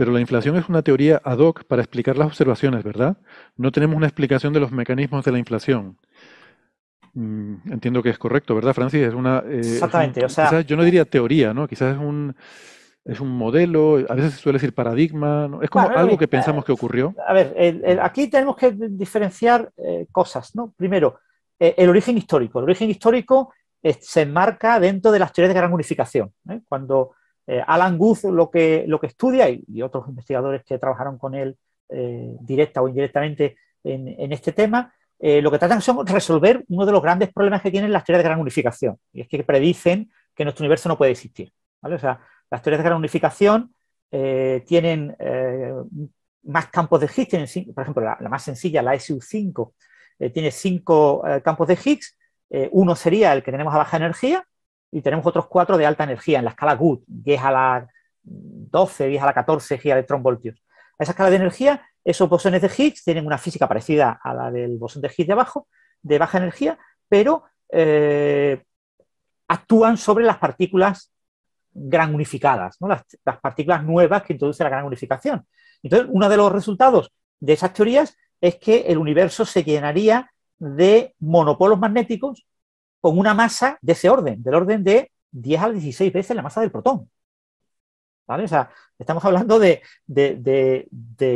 Pero la inflación es una teoría ad hoc para explicar las observaciones, ¿verdad? No tenemos una explicación de los mecanismos de la inflación. Mm, entiendo que es correcto, ¿verdad, Francis? Es una, eh, Exactamente, yo no diría teoría, ¿no? Quizás es un modelo, a veces se suele decir paradigma, ¿no? es como algo que pensamos eh, que ocurrió. A ver, aquí tenemos que diferenciar eh, cosas, ¿no? Primero, el origen histórico. El origen histórico se enmarca dentro de las teorías de gran unificación. Cuando eh, Alan Guth lo que, lo que estudia y, otros investigadores que trabajaron con él eh, directa o indirectamente en, este tema, eh, lo que tratan son resolver uno de los grandes problemas que tienen las teorías de gran unificación, y es que predicen que nuestro universo no puede existir. O sea, las teorías de gran unificación tienen más campos de Higgs, por ejemplo, la, la, más sencilla, la SU5, tiene cinco campos de Higgs, uno sería el que tenemos a baja energía, y tenemos otros cuatro de alta energía en la escala Good, 10 a la 12, 10 a la 14 voltios A esa escala de energía, esos bosones de Higgs tienen una física parecida a la del bosón de Higgs de abajo, de baja energía, pero eh, actúan sobre las partículas gran unificadas, las, las, partículas nuevas que introduce la gran unificación. Entonces, uno de los resultados de esas teorías es que el universo se llenaría de monopolos magnéticos con una masa de ese orden, del orden de 10 a 16 veces la masa del protón. ¿Vale? O sea, estamos hablando de,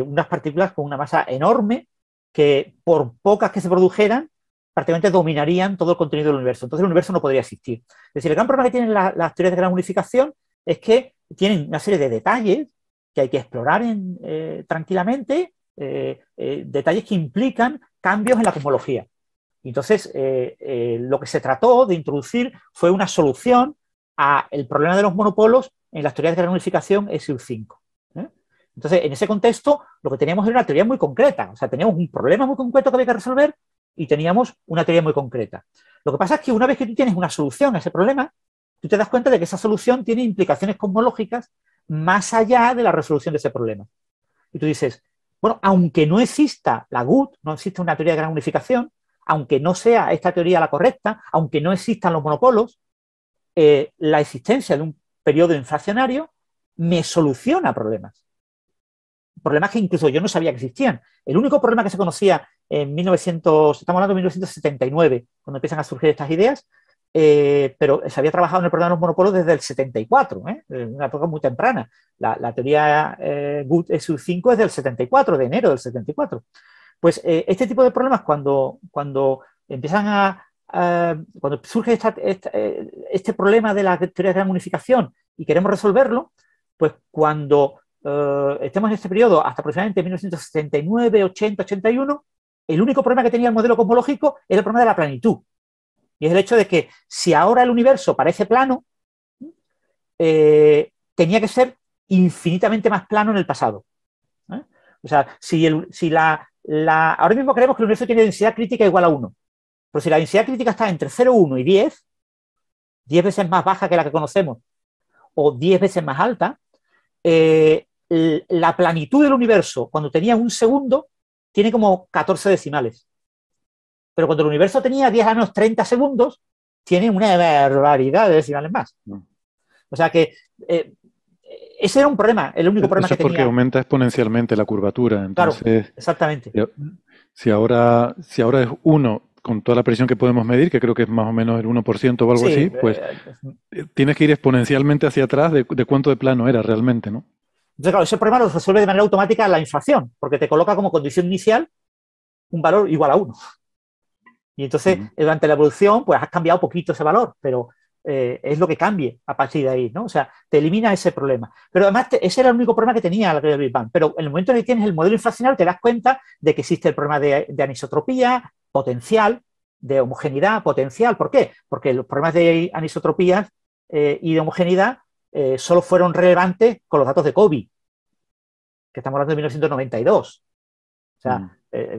unas partículas con una masa enorme que por pocas que se produjeran, prácticamente dominarían todo el contenido del universo. Entonces el universo no podría existir. Es decir, el gran problema que tienen las teorías de gran unificación es que tienen una serie de detalles que hay que explorar en, eh, tranquilamente, eh, eh, detalles que implican cambios en la cosmología. Entonces, eh, eh, lo que se trató de introducir fue una solución al problema de los monopolos en las teorías de gran unificación su 5. ¿eh? Entonces, en ese contexto, lo que teníamos era una teoría muy concreta. O sea, teníamos un problema muy concreto que había que resolver y teníamos una teoría muy concreta. Lo que pasa es que una vez que tú tienes una solución a ese problema, tú te das cuenta de que esa solución tiene implicaciones cosmológicas más allá de la resolución de ese problema. Y tú dices, bueno, aunque no exista la GUT, no existe una teoría de gran unificación, aunque no sea esta teoría la correcta, aunque no existan los monopolos, eh, la existencia de un periodo inflacionario me soluciona problemas. Problemas que incluso yo no sabía que existían. El único problema que se conocía en 1900, estamos hablando 1979, cuando empiezan a surgir estas ideas, eh, pero se había trabajado en el problema de los monopolos desde el 74, ¿eh? en una época muy temprana. La, teoría eh, Good SU5 es del 74, de enero del 74. Pues eh, este tipo de problemas, cuando, cuando empiezan a, cuando surge eh, este problema de las teorías de la unificación y queremos resolverlo, pues cuando eh, estemos en este periodo, hasta aproximadamente 1979, 80, 81, el único problema que tenía el modelo cosmológico era el problema de la planitud. Y es el hecho de que si ahora el universo parece plano, tenía que ser infinitamente más plano en el pasado. O sea, si, si la, ahora mismo creemos que el universo tiene densidad crítica igual a 1. Pero si la densidad crítica está entre 0, 1 y 10, 10 veces más baja que la que conocemos, o 10 veces más alta, eh, la planitud del universo, cuando tenía un segundo, tiene como 14 decimales. Pero cuando el universo tenía 10 años 30 segundos, tiene una barbaridad de decimales más. Mm. O sea que eh, ese era un problema, el único e-, problema Eso que porque aumenta exponencialmente la curvatura. claro, exactamente. Si ahora, si ahora es 1 con toda la presión que podemos medir, que creo que es más o menos el 1% o algo así, eh, pues eh, eh, tienes que ir exponencialmente hacia atrás de, cuánto de plano era realmente, ¿no? Entonces, claro, ese problema lo resuelve de manera automática la inflación, porque te coloca como condición inicial un valor igual a 1. Y entonces, durante la evolución, pues has cambiado poquito ese valor, pero eh, es lo que cambie a partir de ahí, ¿no? O sea, te elimina ese problema. Pero además, ese era el único problema que tenía la teoría Pero en el momento en que tienes el modelo inflacional, te das cuenta de que existe el problema de, anisotropía potencial, de homogeneidad potencial. ¿Por qué? Porque los problemas de anisotropía eh, y de homogeneidad eh, solo fueron relevantes con los datos de COVID, que estamos hablando de 1992. O sea, mm.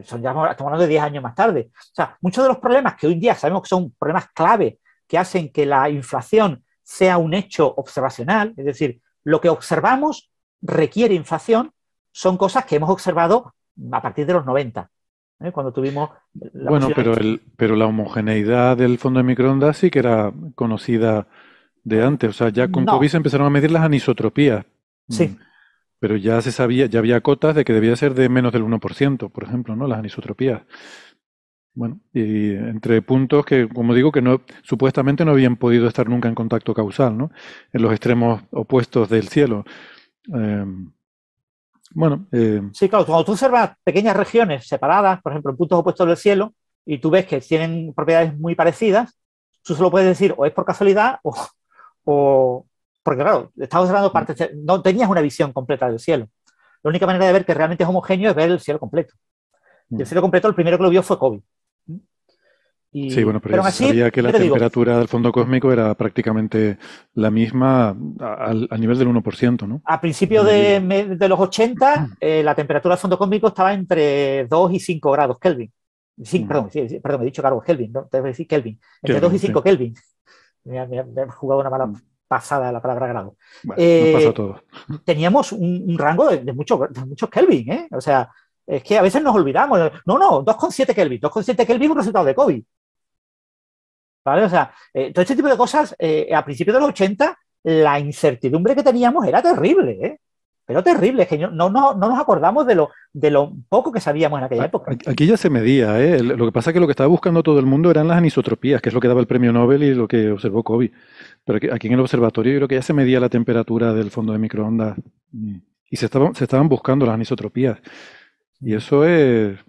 estamos hablando de 10 años más tarde. O sea, muchos de los problemas que hoy en día sabemos que son problemas clave que hacen que la inflación sea un hecho observacional, es decir, lo que observamos requiere inflación, son cosas que hemos observado a partir de los 90, ¿eh? cuando tuvimos... La bueno, pero, el, pero la homogeneidad del fondo de microondas sí que era conocida de antes, o sea, ya con COVID se empezaron a medir las anisotropías. Sí. Mm. Pero ya se sabía, ya había cotas de que debía ser de menos del 1%, por ejemplo, ¿no? Las anisotropías. Bueno, y entre puntos que, como digo, que no, supuestamente no habían podido estar nunca en contacto causal, ¿no? En los extremos opuestos del cielo. Em, bueno. Eh, sí, claro, cuando tú observas pequeñas regiones separadas, por ejemplo, en puntos opuestos del cielo, y tú ves que tienen propiedades muy parecidas, tú solo puedes decir o es por casualidad o. porque, claro, estás observando mm. partes. No tenías una visión completa del cielo. La única manera de ver que realmente es homogéneo es ver el cielo completo. el mm. cielo completo, el primero que lo vio fue COVID sí, bueno, pero, pero sabía que la temperatura del fondo cósmico era prácticamente la misma al, nivel del 1%, ¿no? A principios de, de, los 80, eh, la temperatura del fondo cósmico estaba entre 2 y 5 grados Kelvin. Sí, mm. perdón, perdón, he dicho grados Kelvin, ¿no? Te voy a decir Kelvin. Entre 2 y 5 Kelvin. Me he jugado una mala mm. pasada la palabra grado. Bueno, eh, todo. Teníamos un, rango de, muchos Kelvin, ¿eh? O sea, es que a veces nos olvidamos. No, no, 2,7 Kelvin. 2,7 Kelvin es un resultado de COVID. O sea, eh, todo este tipo de cosas, eh, a principios de los 80, la incertidumbre que teníamos era terrible, ¿eh? Pero terrible, es no, no, nos acordamos de lo, de lo poco que sabíamos en aquella época. Aquí ya se medía, Lo que pasa es que lo que estaba buscando todo el mundo eran las anisotropías, que es lo que daba el premio Nobel y lo que observó Kobe. Pero aquí en el observatorio yo creo que ya se medía la temperatura del fondo de microondas mm, y se estaban, se estaban buscando las anisotropías. Y mm. eso es,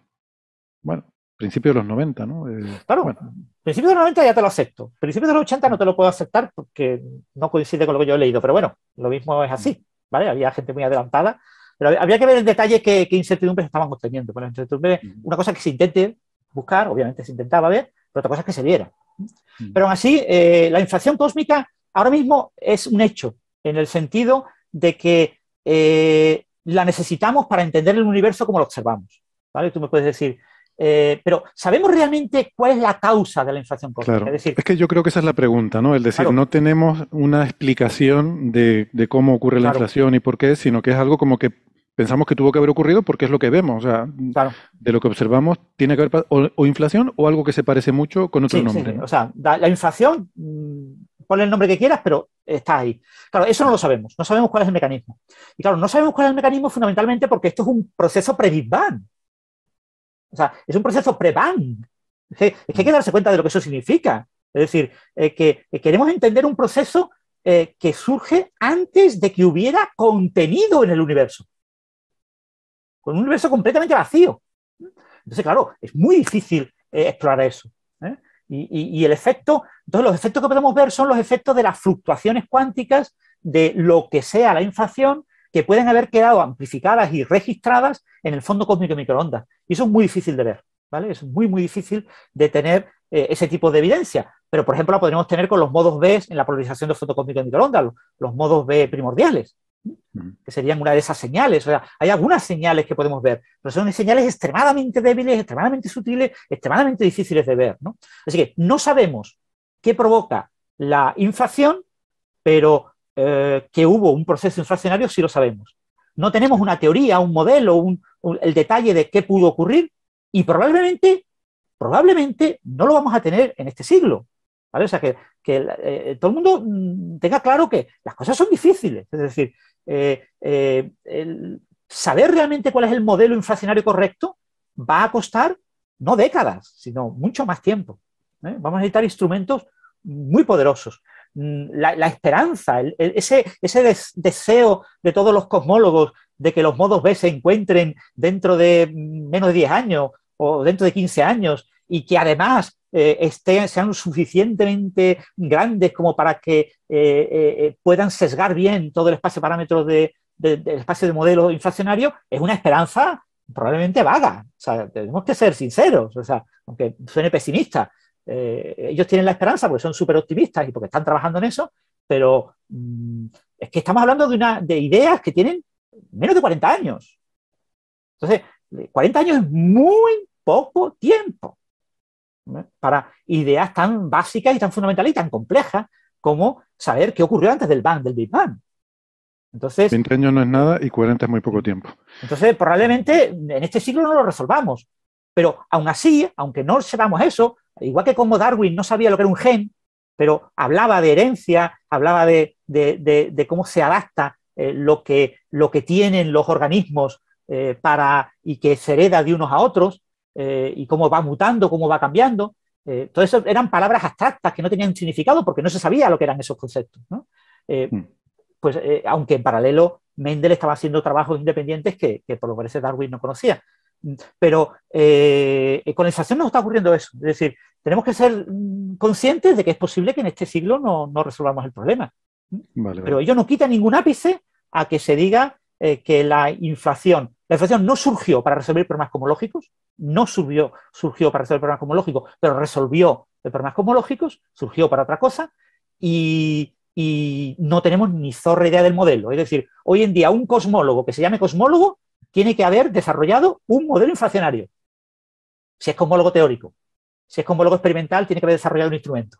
bueno, principios de los 90, ¿no? Eh, claro, bueno. principios de los 90 ya te lo acepto. Principios de los 80 no te lo puedo aceptar porque no coincide con lo que yo he leído, pero bueno, lo mismo es así, ¿vale? Había gente muy adelantada, pero había que ver en detalle qué incertidumbres estaban teniendo. Bueno, incertidumbre, una cosa que se intente buscar, obviamente se intentaba ver, pero otra cosa es que se viera. Pero aún así, eh, la inflación cósmica ahora mismo es un hecho, en el sentido de que eh, la necesitamos para entender el universo como lo observamos. ¿vale? Tú me puedes decir, eh, pero ¿sabemos realmente cuál es la causa de la inflación cósmica? Es, decir, es, que yo creo que esa es la pregunta, ¿no? El decir, no tenemos una explicación de, cómo ocurre la inflación y por qué, sino que es algo como que pensamos que tuvo que haber ocurrido porque es lo que vemos. O sea, de lo que observamos, tiene que haber o, inflación o algo que se parece mucho con otro nombre. O sea, la, inflación, mm, ponle el nombre que quieras, pero está ahí. Claro, eso no lo sabemos. No sabemos cuál es el mecanismo. Y claro, no sabemos cuál es el mecanismo fundamentalmente porque esto es un proceso pre o sea, es un proceso pre-ban. Es que, hay que mm. darse cuenta de lo que eso significa. Es decir, eh, que, eh, queremos entender un proceso eh, que surge antes de que hubiera contenido en el universo. Con un universo completamente vacío. Entonces, claro, es muy difícil explorar eso. Y, el efecto, entonces los efectos que podemos ver son los efectos de las fluctuaciones cuánticas de lo que sea la inflación que pueden haber quedado amplificadas y registradas en el fondo cósmico de microondas. Y eso es muy difícil de ver, ¿vale? Es muy, muy difícil de tener eh, ese tipo de evidencia. Pero, por ejemplo, la podríamos tener con los modos B en la polarización del fondo cósmico de microondas, los, los modos B primordiales, que serían una de esas señales. O sea, hay algunas señales que podemos ver, pero son señales extremadamente débiles, extremadamente sutiles, extremadamente difíciles de ver. ¿no? Así que no sabemos qué provoca la inflación, pero eh, que hubo un proceso inflacionario si lo sabemos. No tenemos una teoría, un modelo, el detalle de qué pudo ocurrir y probablemente, probablemente no lo vamos a tener en este siglo. O sea, que, eh, todo el mundo mm, tenga claro que las cosas son difíciles. Es decir, eh, saber realmente cuál es el modelo inflacionario correcto va a costar no décadas, sino mucho más tiempo. Vamos a necesitar instrumentos muy poderosos. Mm, la, esperanza, ese, deseo de todos los cosmólogos de que los modos B se encuentren dentro de mm, menos de 10 años o dentro de 15 años y que además eh, estén, sean suficientemente grandes como para que eh, eh, puedan sesgar bien todo el espacio de parámetros de, del espacio de modelo inflacionario, es una esperanza probablemente vaga. tenemos que ser sinceros, o sea, aunque suene pesimista. Eh, ellos tienen la esperanza porque son súper optimistas y porque están trabajando en eso, pero mm, es que estamos hablando de, una, de ideas que tienen menos de 40 años. Entonces, 40 eh, años es muy poco tiempo ¿eh? para ideas tan básicas y tan fundamentales y tan complejas como saber qué ocurrió antes del del Big Bang. Entonces, 20 años no es nada y 40 es muy poco tiempo. Entonces, probablemente en este siglo no lo resolvamos. Pero aún así, aunque no sepamos eso, Igual que como Darwin no sabía lo que era un gen, pero hablaba de herencia, hablaba de, cómo se adapta eh, lo, que, lo, que, tienen los organismos eh, para, y que se hereda de unos a otros, eh, y cómo va mutando, cómo va cambiando. todo eso eran palabras abstractas que no tenían significado porque no se sabía lo que eran esos conceptos. Hmm. pues aunque en paralelo Mendel estaba haciendo trabajos independientes que, que por lo que parece Darwin no conocía. Pero eh, con la inflación nos está ocurriendo eso. Es decir, tenemos que ser mm, conscientes de que es posible que en este siglo no, resolvamos el problema. Pero ello no quita ningún ápice a que se diga eh, que la inflación, la inflación no surgió para resolver problemas cosmológicos, no surgió, surgió para resolver problemas cosmológicos, pero resolvió problemas cosmológicos, surgió para otra cosa y no tenemos ni zorra idea del modelo. Es decir, hoy en día un cosmólogo que se llame cosmólogo tiene que haber desarrollado un modelo inflacionario. Si es cosmólogo teórico, si es cosmólogo experimental, tiene que haber desarrollado un instrumento.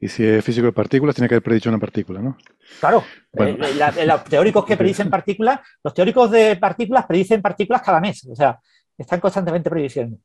Y si es físico de partículas, tiene que haber predicho una partícula, ¿no? Claro. Eh, eh, eh, los teóricos que predicen partículas, los teóricos de partículas predicen partículas cada mes. O sea, están constantemente prediciendo.